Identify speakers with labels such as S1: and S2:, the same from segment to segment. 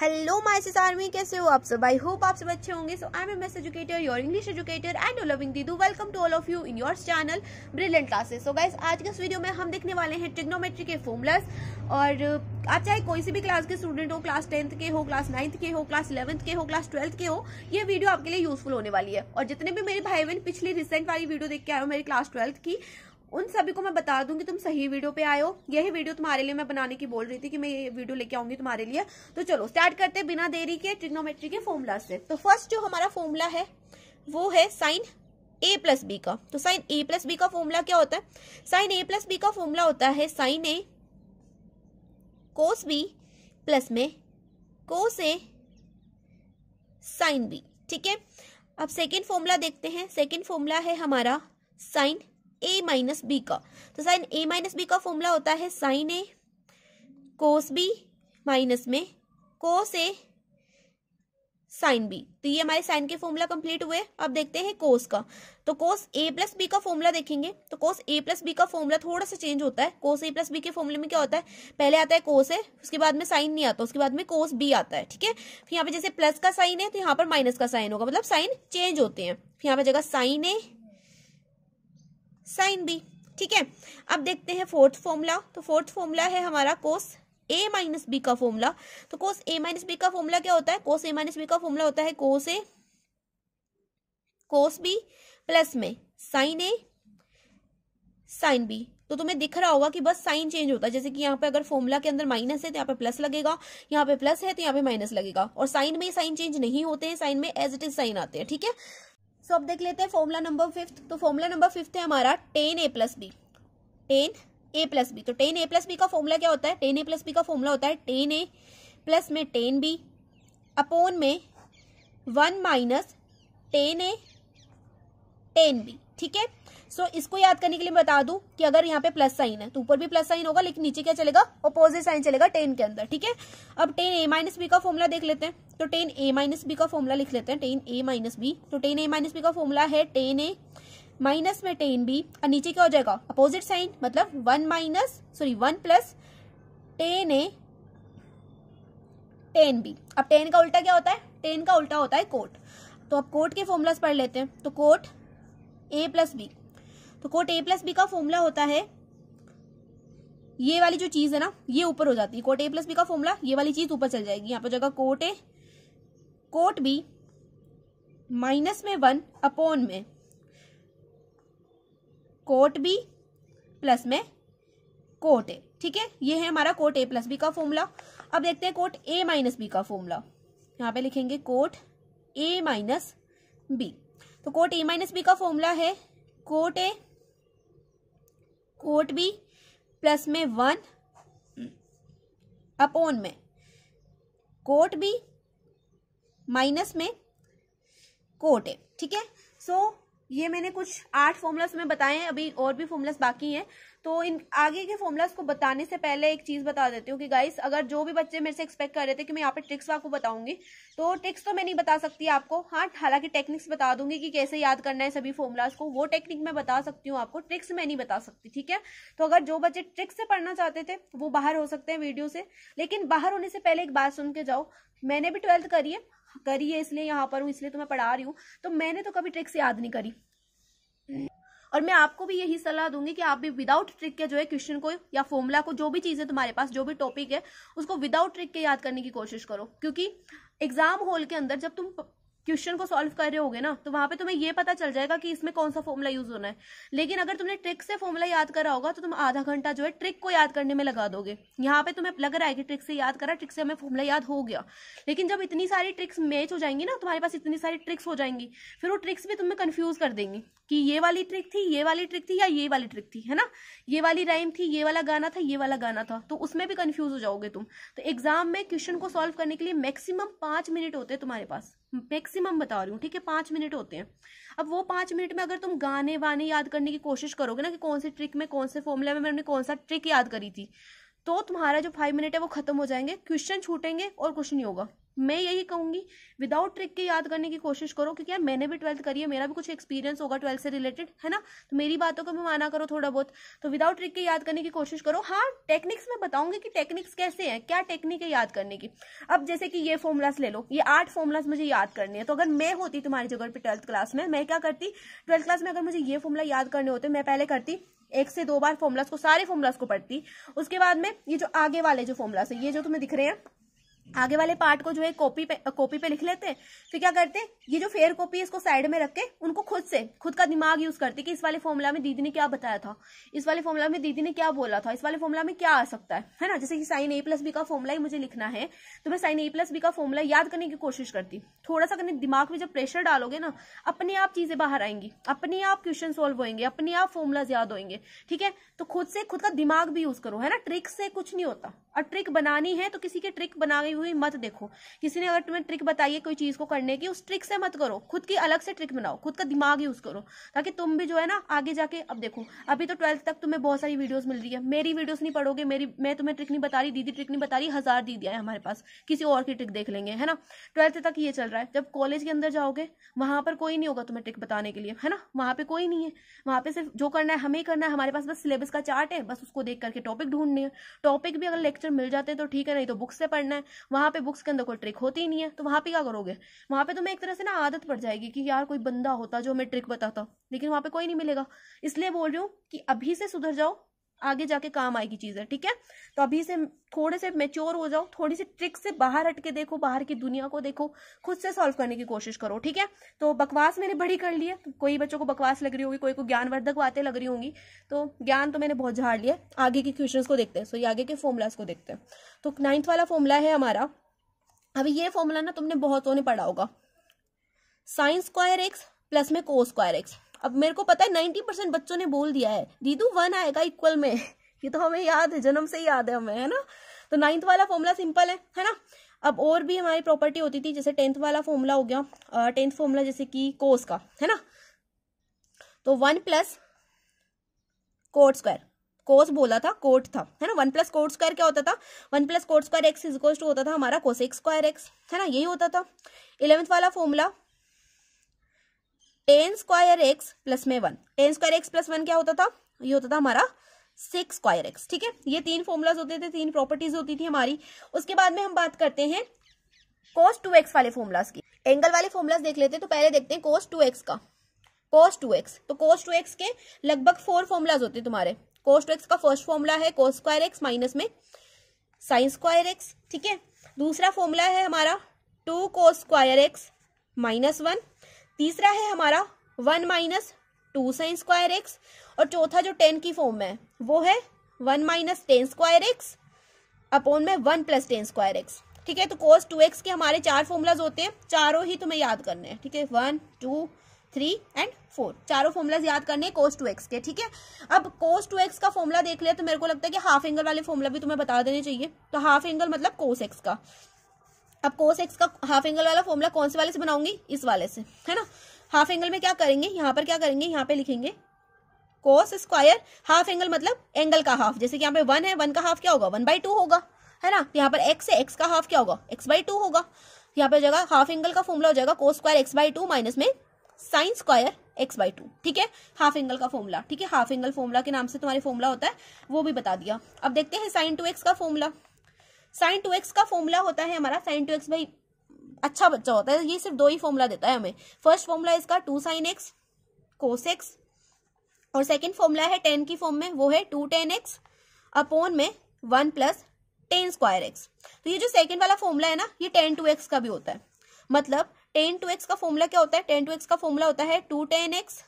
S1: hello my sis army कैसे हो आप सब आई होप आप सब अच्छे होंगे so I am M S educator your English educator and loving Didu welcome to all of you in your channel brilliant classes so guys आज के इस वीडियो में हम देखने वाले हैं ट्रिग्नोमेट्री के फॉर्मूलास और uh, आप चाहे कोई सी भी क्लास के स्टूडेंट हो क्लास टेंथ के हो क्लास नाइन्थ के हो क्लास इलेवंथ के हो क्लास ट्वेल्थ के हो ये वीडियो आपके लिए यूजफुल होने वाली है और जितने भी मेरे भाई बहन पिछली रिसेंट वाली वीडियो देख के आए हो मेरी क्लास ट्वेल्थ की उन सभी को मैं बता कि तुम सही वीडियो पे आयो यही वीडियो तुम्हारे लिए मैं बनाने की बोल रही थी कि मैं ये वीडियो लेके आऊंगी तुम्हारे लिए तो चलो स्टार्ट करते बिना देरी के ट्रिग्नोमेट्री के फॉर्मूला से तो फर्स्ट जो हमारा फॉर्मूला है वो है साइन ए प्लस बी का तो साइन ए प्लस बी का फॉर्मूला क्या होता है साइन ए प्लस बी का फॉर्मूला होता है sine A cos B plus में कोस ए साइन बी ठीक है अब सेकेंड फॉर्मूला देखते हैं सेकेंड फॉर्मूला है हमारा साइन ए माइनस बी का तो साइन ए माइनस बी का फॉर्मूला होता है sine A cos B minus में कोस ए साइन बी तो ये हमारे साइन के फॉर्मूला कंप्लीट हुए अब देखते हैं कोस का तो कोस ए प्लस बी का फॉर्मूला देखेंगे तो कोस ए प्लस बी का फॉर्मूला थोड़ा सा चेंज होता है कोस ए प्लस बी के फॉर्मूले में क्या होता है पहले आता है कोस ए उसके बाद में साइन नहीं आता उसके बाद में कोस बी आता है ठीक है यहाँ पे जैसे प्लस का साइन है तो यहाँ पर माइनस का साइन होगा मतलब साइन चेंज होते हैं यहाँ पे जगह साइन ए साइन बी ठीक है अब देखते हैं फोर्थ फॉर्मूला तो फोर्थ फॉर्मूला है हमारा कोस ए माइनस बी का फॉर्मूला तो कोस ए माइनस बी का फॉर्मूला क्या होता है कोस ए माइनस बी का फॉर्मूला होता है cos A cos B plus में साइन ए साइन बी तो तुम्हें दिख रहा होगा कि बस साइन चेंज होता है जैसे कि यहाँ पे अगर फॉर्मूला के अंदर माइनस है तो यहाँ पे प्लस लगेगा यहाँ पे प्लस है तो यहाँ पे माइनस लगेगा और साइन में साइन चेंज नहीं होते हैं साइन में एज इट इज साइन आते हैं ठीक है सो so, अब देख लेते हैं फॉर्मूला नंबर फिफ्थ तो फॉर्मूला नंबर फिफ्थ है हमारा tan A plus B tan A plus B तो टेन ए प्लस बी का फॉर्मूला क्या होता है टेन ए प्लस बी का फॉर्मूला होता है टेन ए प्लस में टेन बी अपोन में one minus tan A tan B ठीक है सो so, इसको याद करने के लिए बता दू कि अगर यहाँ पे प्लस साइन है तो ऊपर भी प्लस साइन होगा लेकिन नीचे क्या चलेगा अपोजिट साइन चलेगा टेन के अंदर ठीक है अब टेन ए माइनस बी का फॉर्मूला देख लेते हैं तो टेन ए माइनस बी का फॉर्मूला लिख लेते हैं टेन ए माइनस बी तो टेन ए माइनस बी का फॉर्मूला है टेन ए माइनस में टेन बी और नीचे क्या हो जाएगा अपोजिट साइन मतलब one minus sorry one plus tan A tan B अब टेन का उल्टा क्या होता है टेन का उल्टा होता है कोट तो अब कोट के फॉर्मूलाज पढ़ लेते हैं तो कोट ए प्लस बी तो कोट ए प्लस बी का फॉर्मूला होता है ये वाली जो चीज है ना ये ऊपर हो जाती है कोट ए प्लस बी का फॉर्मूला ये वाली चीज ऊपर चल जाएगी यहाँ पर जगह cot A cot B minus में वन अपॉन में कोट बी प्लस में कोट ए ठीक है ये है हमारा कोट ए प्लस बी का फॉर्मूला अब देखते हैं कोट ए माइनस बी का फॉर्मूला यहाँ पे लिखेंगे कोट ए माइनस बी तो कोट ए माइनस बी का फॉर्मूला है cot A cot B plus में वन अपोन में कोट बी माइनस में कोट है ठीक है सो ये मैंने कुछ आठ फॉर्मूलास में बताए हैं अभी और भी फॉर्मूलास बाकी हैं तो इन आगे के फॉर्मूलाज को बताने से पहले एक चीज़ बता देती हूँ कि गाइस अगर जो भी बच्चे मेरे से एक्सपेक्ट कर रहे थे कि मैं यहाँ पे ट्रिक्स आपको बताऊंगी तो ट्रिक्स तो मैं नहीं बता सकती आपको हाँ हालांकि टेक्निक्स बता दूंगी कि कैसे याद करना है सभी फॉर्मूलाज को वो टेक्निक मैं बता सकती हूँ आपको ट्रिक्स मैं नहीं बता सकती ठीक है तो अगर जो बच्चे ट्रिक्स से पढ़ना चाहते थे वो बाहर हो सकते हैं वीडियो से लेकिन बाहर होने से पहले एक बात सुन के जाओ मैंने भी ट्वेल्थ करी है करी है इसलिए यहाँ पर हूँ इसलिए तो मैं पढ़ा रही हूँ तो मैंने तो कभी ट्रिक्स याद नहीं करी और मैं आपको भी यही सलाह दूंगी कि आप भी विदाउट ट्रिक के जो है क्वेश्चन को या फॉर्मूला को जो भी चीज है तुम्हारे पास जो भी टॉपिक है उसको विदाउट ट्रिक के याद करने की कोशिश करो क्योंकि एग्जाम हॉल के अंदर जब तुम क्वेश्चन को सॉल्व कर रहे होगे ना तो वहां पे तुम्हें ये पता चल जाएगा कि इसमें कौन सा फॉर्मूला यूज होना है लेकिन अगर तुमने ट्रिक से फॉर्मूला याद करा होगा तो तुम आधा घंटा जो है ट्रिक को याद करने में लगा दोगे यहाँ पे तुम्हें लग रहा है कि ट्रिक से याद करा ट्रिक से हमें फॉर्मूला याद हो गया लेकिन जब इतनी सारी ट्रिक्स मैच हो जाएंगी ना तुम्हारे पास इतनी सारी ट्रिक्स हो जाएंगी फिर वो ट्रिक्स भी तुम्हें कन्फ्यूज कर देंगी कि ये वाली ट्रिक थी ये वाली ट्रिक थी या ये वाली ट्रिक थी है ना ये वाली राइम थी ये वाला गाना था ये वाला गाना था तो उसमें भी कन्फ्यूज हो जाओगे तुम तो एग्जाम में क्वेश्चन को सॉल्व करने के लिए मैक्सिमम पांच मिनट होते हैं तुम्हारे पास मैक्स मैक्सिमम बता रही हूँ ठीक है पाँच मिनट होते हैं अब वो पाँच मिनट में अगर तुम गाने वाने याद करने की कोशिश करोगे ना कि कौन से ट्रिक में कौन से फॉर्मूला में मैंने कौन सा ट्रिक याद करी थी तो तुम्हारा जो फाइव मिनट है वो खत्म हो जाएंगे क्वेश्चन छूटेंगे और कुछ नहीं होगा मैं यही कहूंगी विदाउट ट्रिक के याद करने की कोशिश करो क्योंकि यार मैंने भी ट्वेल्थ करी है मेरा भी कुछ एक्सपीरियंस होगा ट्वेल्थ से रिलेटेड है ना तो मेरी बातों को भी माना करो थोड़ा बहुत तो विदाउट ट्रिक के याद करने की कोशिश करो हाँ टेक्निक्स में बताऊंगी कि टेक्निक्स कैसे हैं क्या टेक्निक है याद करने की अब जैसे कि ये फॉर्मुलास ले लो ये आठ फॉर्मुलास मुझे याद करनी है तो अगर मैं होती तुम्हारी जगह पर ट्वेल्थ क्लास में मैं क्या करती ट्वेल्थ क्लास में अगर मुझे ये फॉर्मुला याद करने होते मैं पहले करती एक से दो बार फॉर्मुलास को सारे फॉर्मुलास को पढ़ती उसके बाद में ये जो आगे वाले जो फॉर्मुलास है ये जो तुम्हें दिख रहे हैं आगे वाले पार्ट को जो है कॉपी पे कॉपी पे लिख लेते फिर क्या करते ये जो फेयर कॉपी है इसको साइड में रख के उनको खुद से खुद का दिमाग यूज करते कि इस वाले फॉर्मूला में दीदी ने क्या बताया था इस वाले फॉर्मूला में दीदी ने क्या बोला था इस वाले फॉर्मूला में क्या आ सकता है है ना जैसे कि साइन ए प्लस बी का फॉर्मूला ही मुझे लिखना है तो मैं साइन ए प्लस बी का फॉर्मूला याद करने की कोशिश करती थोड़ा सा अपने दिमाग में जब प्रेशर डालोगे ना अपने आप चीजें बाहर आएंगी अपने आप क्वेश्चन सोल्व होंगे अपने आप फॉर्मूलाज याद होंगे ठीक है तो खुद से खुद का दिमाग भी यूज करो है ना ट्रिक्स से कुछ नहीं होता और ट्रिक बनानी है तो किसी के ट्रिक बनाई हुई मत देखो किसी ने अगर तुम्हें ट्रिक बताई है कोई चीज को करने की उस ट्रिक से मत करो खुद की अलग से ट्रिक बनाओ खुद का दिमाग यूज करो ताकि तुम भी जो है ना आगे जाके अब देखो अभी तो ट्वेल्थ तक तुम्हें बहुत सारी वीडियो मिल रही है मेरी वीडियो नहीं पढ़ोगे मेरी मैं तुम्हें ट्रिक नहीं बता रही दीदी ट्रिक नहीं बता रही हजार दीदियाँ है हमारे पास किसी और की ट्रिक देख लेंगे है ना ट्वेल्थ तक ये चल रहा है जब कॉलेज के अंदर जाओगे वहां पर कोई नहीं होगा तुम्हें ट्रिक बताने के लिए है ना वहां पर कोई नहीं है वहां पर सिर्फ जो करना है हमें करना है हमारे पास बस सिलेबस का चार्ट है बस उसको देख करके टॉपिक ढूंढने टॉपिक भी अगर लेक्चर लेक्चर मिल जाते हैं तो ठीक है नहीं तो बुक्स से पढ़ना है वहाँ पे बुक्स के अंदर कोई ट्रिक होती ही नहीं है तो वहाँ पे क्या करोगे वहाँ पे तुम्हें तो एक तरह से ना आदत पड़ जाएगी कि यार कोई बंदा होता जो हमें ट्रिक बताता लेकिन वहाँ पे कोई नहीं मिलेगा इसलिए बोल रही हूँ कि अभी से सुधर जाओ आगे जाके काम आएगी चीज है ठीक है तो अभी से थोड़े से मेच्योर हो जाओ थोड़ी सी ट्रिक से बाहर हटके देखो बाहर की दुनिया को देखो खुद से सॉल्व करने की कोशिश करो ठीक है तो बकवास मैंने बड़ी कर ली है तो कोई बच्चों को बकवास लग रही होगी कोई को ज्ञानवर्धक बातें लग रही होंगी तो ज्ञान तो मैंने बहुत झाड़ लिया आगे के क्वेश्चन को देखते हैं सॉरी आगे के फॉर्मूलाज को देखते हैं तो नाइन्थ वाला फॉर्मूला है हमारा अभी ये फॉर्मूला ना तुमने बहुतों ने पढ़ा होगा साइंस स्क्वायर एक्स प्लस में को स्क्वायर एक्स अब मेरे को पता है नाइन्टी परसेंट बच्चों ने बोल दिया है दीदू वन आएगा इक्वल में ये तो हमें याद है जन्म से ही याद है हमें है ना तो नाइन्थ वाला फॉर्मूला सिंपल है है ना अब और भी हमारी प्रॉपर्टी होती थी जैसे टेंथ वाला फॉर्मूला हो गया टेंथ फॉर्मूला जैसे कि कोस का है ना तो one plus cot square cos बोला था कोट था है ना वन प्लस कोट स्क्वायर क्या होता था one plus cot square X is to होता था हमारा एक्स स्क्वायर एक्स है ना यही होता था इलेवंथ वाला formula tan square x plus में one tan square x plus one क्या होता था ये होता था हमारा सिक्स स्क्वायर एक्स ठीक है ये तीन फॉर्मूलाज होते थे तीन प्रॉपर्टीज होती थी हमारी उसके बाद में हम बात करते हैं कोस टू एक्स वाले फॉर्मुलाज की एंगल वाले फॉर्मूलाज देख लेते हैं तो पहले देखते हैं कोस टू एक्स का कोस टू एक्स तो कोस टू एक्स के लगभग फोर फॉर्मूलाज होते हैं तुम्हारे कोस टू एक्स का फर्स्ट फॉर्मूला है कोस स्क्वायर एक्स माइनस में साइन स्क्वायर एक्स ठीक है दूसरा फॉर्मूला है हमारा two cos square x minus one तीसरा है हमारा one minus two sine square x और चौथा जो टेन की फॉर्म में वो है one minus tan square x upon में one plus tan square x ठीक है तो कोस टू एक्स के हमारे चार फॉर्मूलाज होते हैं चारों ही तुम्हें याद करने हैं ठीक है one two three and four चारों फॉर्मुलाज याद करने कोस टू एक्स के ठीक है अब कोस टू एक्स का फॉर्मूला देख लिया तो मेरे को लगता है कि हाफ एंगल वाले फॉर्मूला भी तुम्हें बता देने चाहिए तो हाफ एंगल मतलब कोस एक्स का अब कोस एक्स का हाफ एंगल वाला फॉर्मूला कौन से वाले से बनाऊंगी इस वाले से है ना हाफ एंगल में क्या करेंगे यहाँ पर क्या करेंगे यहाँ पे लिखेंगे कोस स्क्वायर हाफ एंगल मतलब एंगल का हाफ जैसे कि यहाँ पे वन है वन का हाफ क्या होगा वन बाई टू होगा है ना यहाँ पर एक्स है एक्स का हाफ क्या होगा एक्स बाई टू होगा यहाँ पे जगह हाफ एंगल का फॉर्मूला हो जाएगा cos square x by two minus में sine square x by two ठीक है हाफ एंगल का फॉर्मूला ठीक है हाफ एंगल फॉर्मूला के नाम से तुम्हारे फॉर्मूला होता है वो भी बता दिया अब देखते हैं साइन टू एक्स का फॉर्मूला साइन टू एक्स का फॉर्मूला होता है हमारा साइन टू एक्स भाई अच्छा बच्चा होता है ये सिर्फ दो ही फॉर्मूला देता है हमें फर्स्ट फॉर्मूला इसका two sine x cos x और सेकेंड फॉर्मूला है टेन की फॉर्म में वो है टू टेन एक्स अपोन में one plus tan square x तो ये जो सेकेंड वाला फॉर्मूला है ना ये टेन टू एक्स का भी होता है मतलब टेन टू एक्स का फॉर्मूला क्या होता है टेन टू एक्स का फॉर्मूला होता है टू टेन एक्स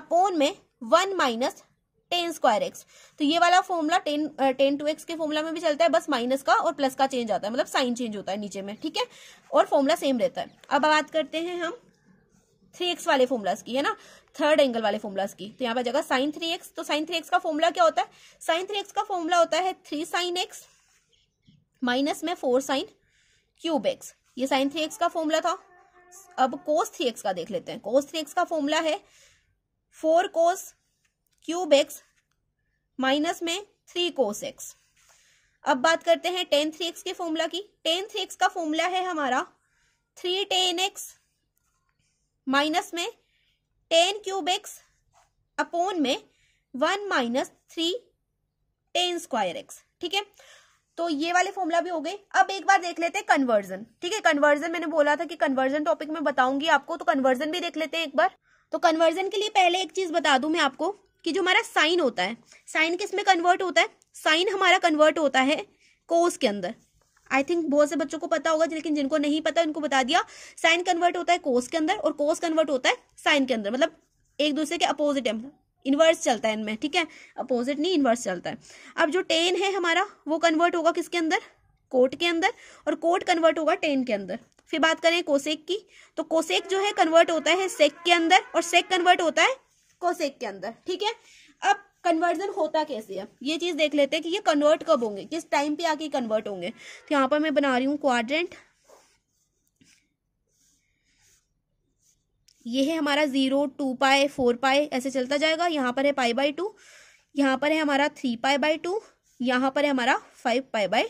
S1: अपोन में one minus tan square x तो ये वाला formula tan tan two x के फॉर्मूला में भी चलता है बस माइनस का और प्लस का चेंज आता है मतलब साइन चेंज होता है नीचे में ठीक है और फॉर्मूला सेम रहता है अब बात करते हैं हम थ्री एक्स वाले फॉर्मूलाज की है ना थर्ड एंगल वाले फॉर्मूलाज की तो यहाँ पर जगह साइन थ्री एक्स तो साइन थ्री एक्स का फॉर्मूला क्या होता है साइन थ्री एक्स का फॉर्मूला होता है थ्री साइन एक्स माइनस में फोर साइन क्यूब एक्स ये साइन थ्री एक्स का फॉर्मूला था अब कोस थ्री एक्स का देख लेते हैं कोस थ्री एक्स का फॉर्मूला है four cos cube x minus में थ्री कोस एक्स अब बात करते हैं टेन थ्री एक्स के फॉर्मूला की टेन थ्री एक्स का फॉर्मूला है हमारा थ्री टेन एक्स माइनस में टेन क्यूब एक्स अपोन में one minus three tan square x ठीक है तो ये वाले फॉर्मूला भी हो गए अब एक बार देख लेते हैं कन्वर्जन ठीक है कन्वर्जन मैंने बोला था कि कन्वर्जन टॉपिक में बताऊंगी आपको तो कन्वर्जन भी देख लेते हैं एक बार तो कन्वर्जन के लिए पहले एक चीज बता दूं मैं आपको कि जो हमारा साइन होता है साइन किस में कन्वर्ट होता है साइन हमारा कन्वर्ट होता है कोस के अंदर आई थिंक बहुत से बच्चों को पता होगा लेकिन जिनको नहीं पता उनको बता दिया साइन कन्वर्ट होता है कोस के अंदर और कोस कन्वर्ट होता है साइन के अंदर मतलब एक दूसरे के अपोजिट है इन्वर्स चलता है इनमें ठीक है अपोजिट नहीं इन्वर्स चलता है अब जो टेन है हमारा वो कन्वर्ट होगा किसके अंदर कोट के अंदर और कोट कन्वर्ट होगा टेन के अंदर फिर बात करें कोसेक की तो कोसेक जो है कन्वर्ट होता है सेक के अंदर और सेक कन्वर्ट होता है कोसेक के अंदर ठीक है अब कन्वर्जन होता कैसे है ये चीज देख लेते हैं कि ये कन्वर्ट कब होंगे किस टाइम पे आके कन्वर्ट होंगे तो यहाँ पर मैं बना रही हूँ क्वाड्रेंट ये है हमारा जीरो टू पाए फोर पाए ऐसे चलता जाएगा यहाँ पर है पाई बाई टू यहाँ पर है हमारा थ्री पाए बाई टू यहाँ पर है हमारा फाइव पाए बाई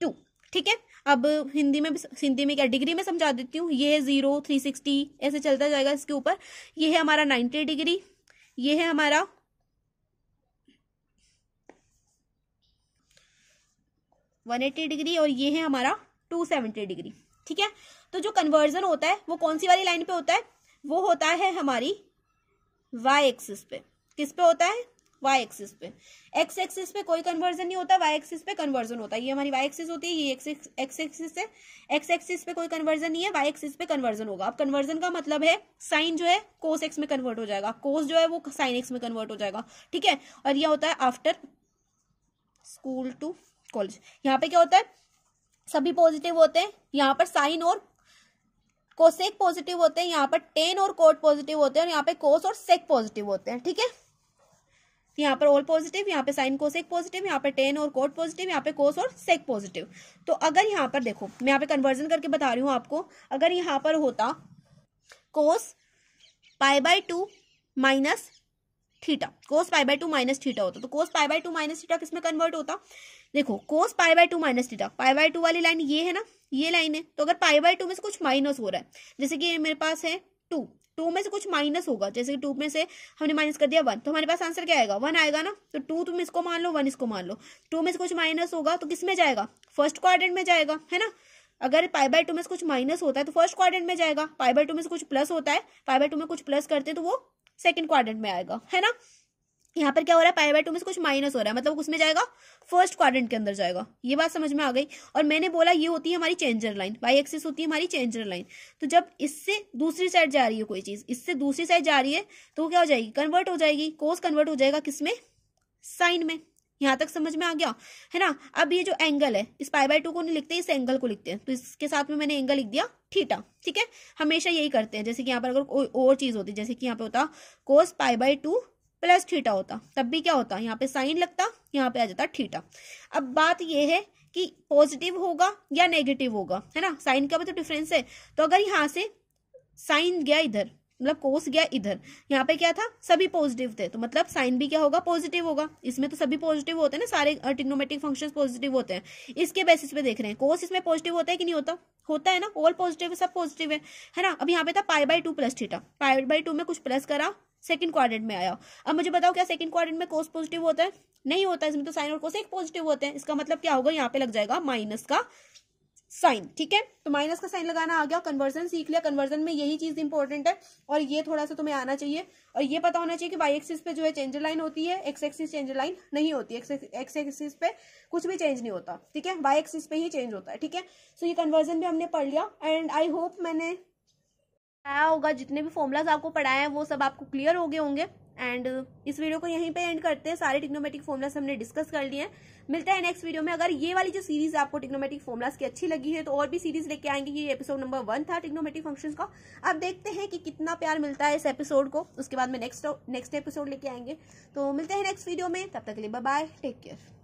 S1: टू ठीक है अब हिंदी में हिंदी में क्या डिग्री में समझा देती हूँ ये जीरो थ्री सिक्सटी ऐसे चलता जाएगा इसके ऊपर ये है हमारा नाइन्टी डिग्री ये है हमारा वन एट्टी डिग्री और ये है हमारा टू सेवेंटी डिग्री ठीक है तो जो कन्वर्जन होता है वो कौन सी वाली लाइन पे होता है वो होता है हमारी वाई एक्सिस पे किस पे होता है वाई एक्सिस पे एक्स एक्सिस पे कोई कन्वर्जन नहीं होता वाई एक्सिस पे कन्वर्जन होता है ये हमारी वाई एक्सिस होती है ये एक्स एक्सिस से एक्स एक्सिस पे कोई कन्वर्जन नहीं है वाई एक्सिस पे कन्वर्जन होगा अब कन्वर्जन का मतलब है साइन जो है कोस एक्स में कन्वर्ट हो जाएगा कोस जो है वो साइन एक्स में कन्वर्ट हो जाएगा ठीक है और यह होता है आफ्टर स्कूल टू कॉलेज यहाँ पे क्या होता है सभी पॉजिटिव होते हैं यहाँ पर साइन और कोसेक पॉजिटिव होते हैं यहाँ पर टेन और कोट पॉजिटिव होते हैं और यहाँ पे कोस और सेक पॉजिटिव होते हैं ठीक है यहाँ पर ऑल पॉजिटिव यहाँ पे साइन कोसेक पॉजिटिव यहाँ पे टेन और कोट पॉजिटिव यहाँ पे कोस और सेक पॉजिटिव तो अगर यहाँ पर देखो मैं यहाँ पे कन्वर्जन करके बता रही हूँ आपको अगर यहाँ पर होता cos pi by two minus theta cos pi by two minus theta होता तो cos pi by two minus theta किसमें कन्वर्ट होता देखो cos pi by two minus theta pi by two वाली लाइन ये है ना ये लाइन है तो अगर पाई बाय टू में से कुछ माइनस हो रहा है जैसे कि मेरे पास है टू टू में से कुछ माइनस होगा जैसे कि टू में से हमने माइनस कर दिया वन तो हमारे पास आंसर क्या आएगा वन आएगा ना तो टू तुम इसको मान लो वन इसको मान लो टू में से कुछ माइनस होगा तो किस में जाएगा फर्स्ट क्वाड्रेंट में जाएगा है ना अगर पाई बाय टू में से कुछ माइनस होता है तो फर्स्ट क्वाड्रेंट में जाएगा पाई बाय टू में से कुछ प्लस होता है पाई बाय टू में कुछ प्लस करते तो वो सेकंड क्वाड्रेंट में आएगा है ना यहाँ पर क्या हो रहा है पाई बाय टू में से कुछ माइनस हो रहा है मतलब उसमें जाएगा फर्स्ट क्वाड्रेंट के अंदर जाएगा ये बात समझ में आ गई और मैंने बोला ये होती है हमारी चेंजर लाइन वाई एक्सिस होती है हमारी चेंजर लाइन तो जब इससे दूसरी साइड जा रही है कोई चीज इससे दूसरी साइड जा रही है तो क्या हो जाएगी कन्वर्ट हो जाएगी कोस कन्वर्ट हो जाएगा किसमें साइन में यहाँ तक समझ में आ गया है ना अब ये जो एंगल है इस पाई बाय टू को नहीं लिखते इस एंगल को लिखते हैं तो इसके साथ में मैंने एंगल लिख दिया थीटा ठीक है हमेशा यही करते हैं जैसे कि यहाँ पर अगर कोई और चीज होती है जैसे कि यहाँ पे होता cos pi by two plus theta होता तब भी क्या होता यहाँ पे साइन लगता यहाँ पे आ जाता ठीटा अब बात यह है कि पॉजिटिव होगा या नेगेटिव होगा है ना साइन का मतलब तो डिफरेंस है तो अगर यहाँ से साइन गया इधर मतलब कोस गया इधर यहाँ पे क्या था सभी पॉजिटिव थे तो मतलब साइन भी क्या होगा पॉजिटिव होगा इसमें तो सभी पॉजिटिव होते हैं ना सारे टिग्नोमेटिक फंक्शंस पॉजिटिव होते हैं इसके बेसिस पे देख रहे हैं कोस इसमें पॉजिटिव होता है कि नहीं होता होता है ना ऑल पॉजिटिव सब पॉजिटिव है है ना अब यहाँ पे था pi by two plus theta pi by two में कुछ प्लस करा सेकंड क्वाड्रेंट में आया अब मुझे बताओ क्या सेकंड क्वाड्रेंट में कोस पॉजिटिव होता है नहीं होता इसमें तो साइन और कोसेक पॉजिटिव होते हैं इसका मतलब क्या होगा यहाँ पे लग जाएगा माइनस का साइन ठीक है तो माइनस का साइन लगाना आ गया कन्वर्जन सीख लिया कन्वर्जन में यही चीज इंपॉर्टेंट है और ये थोड़ा सा तुम्हें आना चाहिए और ये पता होना चाहिए कि वाई एक्सिस पे जो है चेंज लाइन होती है एक्स एक्सिस चेंज लाइन नहीं होती एक्स एक्सिस पे कुछ भी चेंज नहीं होता ठीक है वाई एक्सिस पे ही चेंज होता है ठीक है सो ये कन्वर्जन भी हमने पढ़ लिया एंड आई होप मैंने पढ़ाया होगा जितने भी फॉर्मूलाज आपको पढ़ाए हैं वो सब आपको क्लियर हो गए होंगे एंड इस वीडियो को यहीं पे एंड करते हैं सारे टिक्नोमेटिक फॉर्मुलास हमने डिस्कस कर लिए हैं मिलते हैं नेक्स्ट वीडियो में अगर ये वाली जो सीरीज आपको टिक्नोमेटिक फॉर्मुलास की अच्छी लगी है तो और भी सीरीज लेके आएंगे ये एपिसोड नंबर वन था टिक्नोमेटिक फंक्शंस का अब देखते हैं कि कितना प्यार मिलता है इस एपिसोड को उसके बाद में नेक्स्ट नेक्स्ट एपिसोड लेके आएंगे तो मिलते हैं नेक्स्ट वीडियो में तब तक के लिए बाय टेक केयर